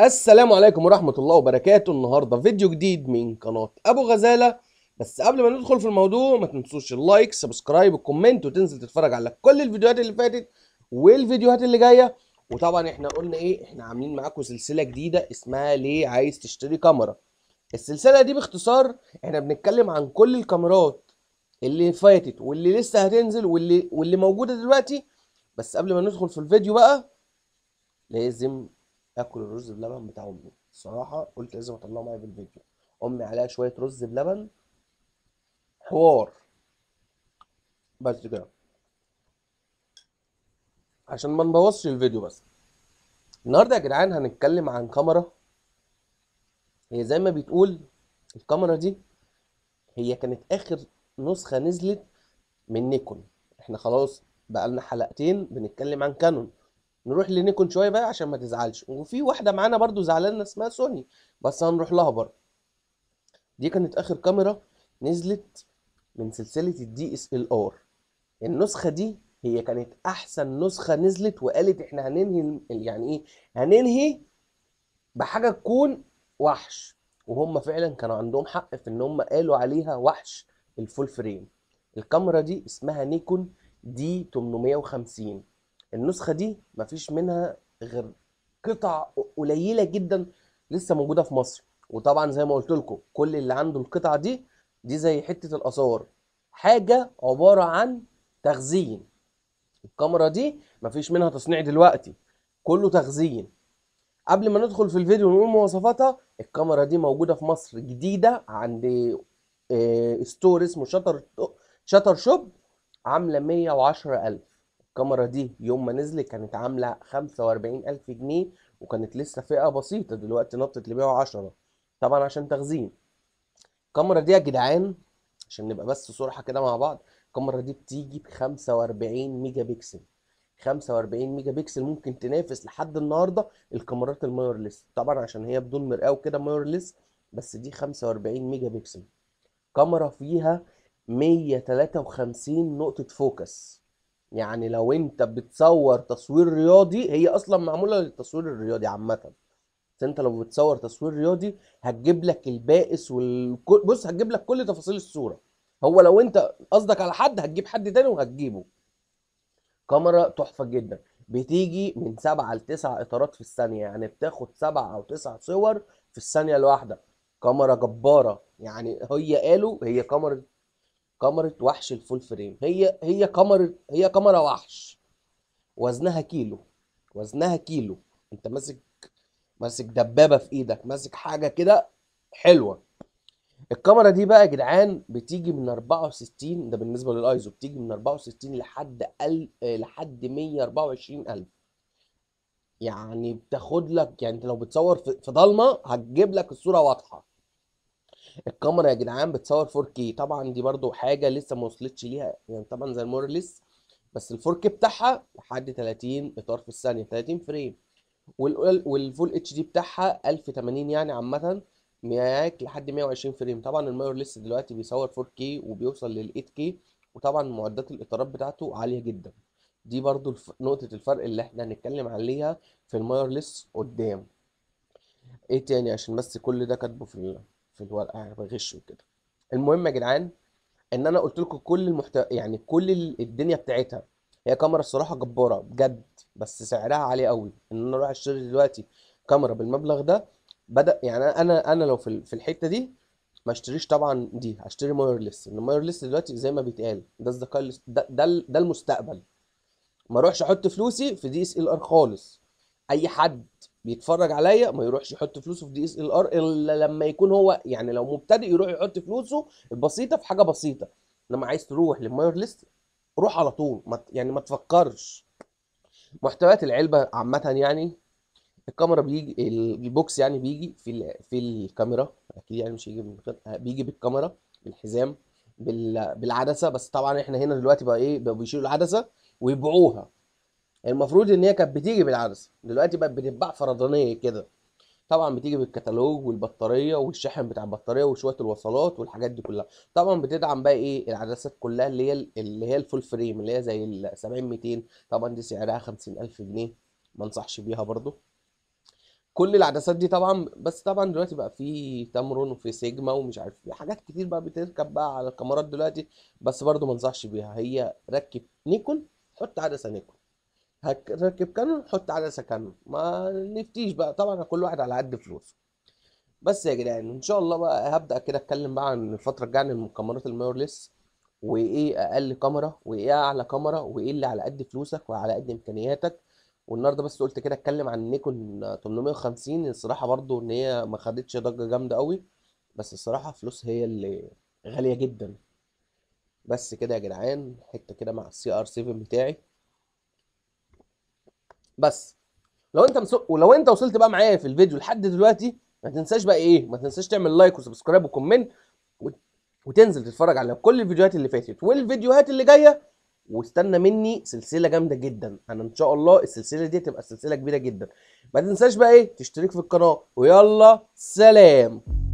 السلام عليكم ورحمة الله وبركاته النهاردة فيديو جديد من قناة أبو غزالة بس قبل ما ندخل في الموضوع ما تنسوش اللايك سبسكرايب الكومنت وتنزل تتفرج على كل الفيديوهات اللي فاتت والفيديوهات اللي جاية وطبعا احنا قلنا ايه احنا عاملين معاكم سلسلة جديدة اسمها ليه عايز تشتري كاميرا السلسلة دي باختصار احنا بنتكلم عن كل الكاميرات اللي فاتت واللي لسه هتنزل واللي واللي موجوده دلوقتي بس قبل ما ندخل في الفيديو بقى لازم اكل الرز بلبن بتاع امي الصراحه قلت لازم اطلعه معايا في الفيديو امي عليها شويه رز بلبن حوار بس كده عشان ما نبوظش الفيديو بس النهارده يا جدعان هنتكلم عن كاميرا هي زي ما بتقول الكاميرا دي هي كانت اخر نسخه نزلت من نيكون احنا خلاص بقى لنا حلقتين بنتكلم عن كانون نروح لنيكون شويه بقى عشان ما تزعلش وفي واحده معانا برضو زعلانه اسمها سوني بس هنروح لها برضو دي كانت اخر كاميرا نزلت من سلسله الدي اس ال ار النسخه دي هي كانت احسن نسخه نزلت وقالت احنا هننهي يعني ايه هننهي بحاجه تكون وحش وهم فعلا كانوا عندهم حق في ان هم قالوا عليها وحش الفول فريم الكاميرا دي اسمها نيكون دي 850 النسخه دي مفيش منها غير قطع قليله جدا لسه موجوده في مصر وطبعا زي ما قلت لكم كل اللي عنده القطعه دي دي زي حته الاثار حاجه عباره عن تخزين الكاميرا دي مفيش منها تصنيع دلوقتي كله تخزين قبل ما ندخل في الفيديو ونقول مواصفاتها الكاميرا دي موجوده في مصر جديده عند آه، ستور اسمه شاتر شاتر شوب عامله 110000 الكاميرا دي يوم ما نزلت كانت عامله 45000 جنيه وكانت لسه فئه بسيطه دلوقتي نطت ل 110 طبعا عشان تخزين الكاميرا دي يا جدعان عشان نبقى بس صراحه كده مع بعض الكاميرا دي بتيجي ب 45 ميجا بكسل 45 ميجا بكسل ممكن تنافس لحد النهارده الكاميرات المايرلس طبعا عشان هي بدون مرآه وكده مايرلس بس دي 45 ميجا بكسل كاميرا فيها 153 نقطة فوكس يعني لو انت بتصور تصوير رياضي هي اصلا معمولة للتصوير الرياضي عامة بس انت لو بتصور تصوير رياضي هتجيب لك البائس وال بص هتجيب لك كل تفاصيل الصورة هو لو انت قصدك على حد هتجيب حد تاني وهتجيبه كاميرا تحفة جدا بتيجي من سبعة لتسع اطارات في الثانية يعني بتاخد سبعة او تسع صور في الثانية الواحدة كاميرا جبارة يعني هي قالوا هي كاميرا كاميرا وحش الفول فريم هي هي كاميرا هي كاميرا وحش وزنها كيلو وزنها كيلو انت ماسك ماسك دبابه في ايدك ماسك حاجه كده حلوه الكاميرا دي بقى يا جدعان بتيجي من 64 ده بالنسبه للايزو بتيجي من 64 لحد ال... لحد 124000 يعني بتاخد لك يعني انت لو بتصور في ضلمه هتجيب لك الصوره واضحه الكاميرا يا جدعان بتصور 4K طبعا دي برضو حاجه لسه ما وصلتش ليها يعني طبعا زي المورليس بس ال 4K بتاعها لحد 30 اطار في الثانيه 30 فريم والفول اتش دي بتاعها 1080 يعني عامه معاك لحد 120 فريم طبعا المورليس دلوقتي بيصور 4K وبيوصل لل 8K وطبعا معدات الاطارات بتاعته عاليه جدا دي برضو الف... نقطة الفرق اللي احنا هنتكلم عليها في المايرلس قدام ايه تاني عشان بس كل ده كاتبه في في الورقه بغش وكده المهم يا جدعان ان انا قلت لكم كل المحتوى يعني كل الدنيا بتاعتها هي كاميرا الصراحه جباره بجد بس سعرها عالي قوي ان انا اروح اشتري دلوقتي كاميرا بالمبلغ ده بدا يعني انا انا لو في الحته دي ما اشتريش طبعا دي هشتري مايرلس ان مايرلس دلوقتي زي ما بيتقال ده الذكاء ده, ده ده المستقبل ما اروحش احط فلوسي في دي اس ال ار خالص اي حد بيتفرج عليا ما يروحش يحط فلوسه في دي اس ال ار الا لما يكون هو يعني لو مبتدئ يروح يحط فلوسه البسيطه في حاجه بسيطه لما عايز تروح للماير ليست روح على طول ما يعني ما تفكرش محتويات العلبه عامه يعني الكاميرا بيجي البوكس يعني بيجي في في الكاميرا اكيد يعني مش هيجي بيجي بالكاميرا بالحزام بالعدسه بس طبعا احنا هنا دلوقتي بقى ايه بيشيلوا العدسه ويبيعوها المفروض ان هي كانت بتيجي بالعدسه دلوقتي بقت بتتباع فرضانيه كده طبعا بتيجي بالكتالوج والبطاريه والشحن بتاع البطاريه وشويه الوصلات والحاجات دي كلها طبعا بتدعم بقى ايه العدسات كلها اللي هي اللي هي الفول فريم اللي هي زي ال 70 200 طبعا دي سعرها 50000 جنيه ما انصحش بيها برده كل العدسات دي طبعا بس طبعا دلوقتي بقى في تامرون وفي سيجما ومش عارف في حاجات كتير بقى بتركب بقى على الكاميرات دلوقتي بس برده ما انصحش بيها هي ركب نيكون حط عدسه نيكون هركب كانون نحط عدسه كانون ما نفتيش بقى طبعا كل واحد على قد فلوسه بس يا جدعان ان شاء الله بقى هبدا كده اتكلم بقى عن الفتره الجايه عن الكاميرات الميرلس وايه اقل كاميرا وايه اعلى كاميرا وايه اللي على قد فلوسك وعلى قد امكانياتك والنهارده بس قلت كده اتكلم عن نيكون 850 الصراحه برضو ان هي ما خدتش ضجه جامده قوي بس الصراحه فلوس هي اللي غاليه جدا بس كده يا جدعان حته كده مع السي ار 7 بتاعي بس لو انت مس... ولو انت وصلت بقى معايا في الفيديو لحد دلوقتي ما تنساش بقى ايه ما تنساش تعمل لايك وسبسكرايب وكومنت و... وتنزل تتفرج على كل الفيديوهات اللي فاتت والفيديوهات اللي جايه واستنى مني سلسله جامده جدا انا ان شاء الله السلسله دي تبقى سلسله كبيره جدا ما تنساش بقى ايه تشترك في القناه ويلا سلام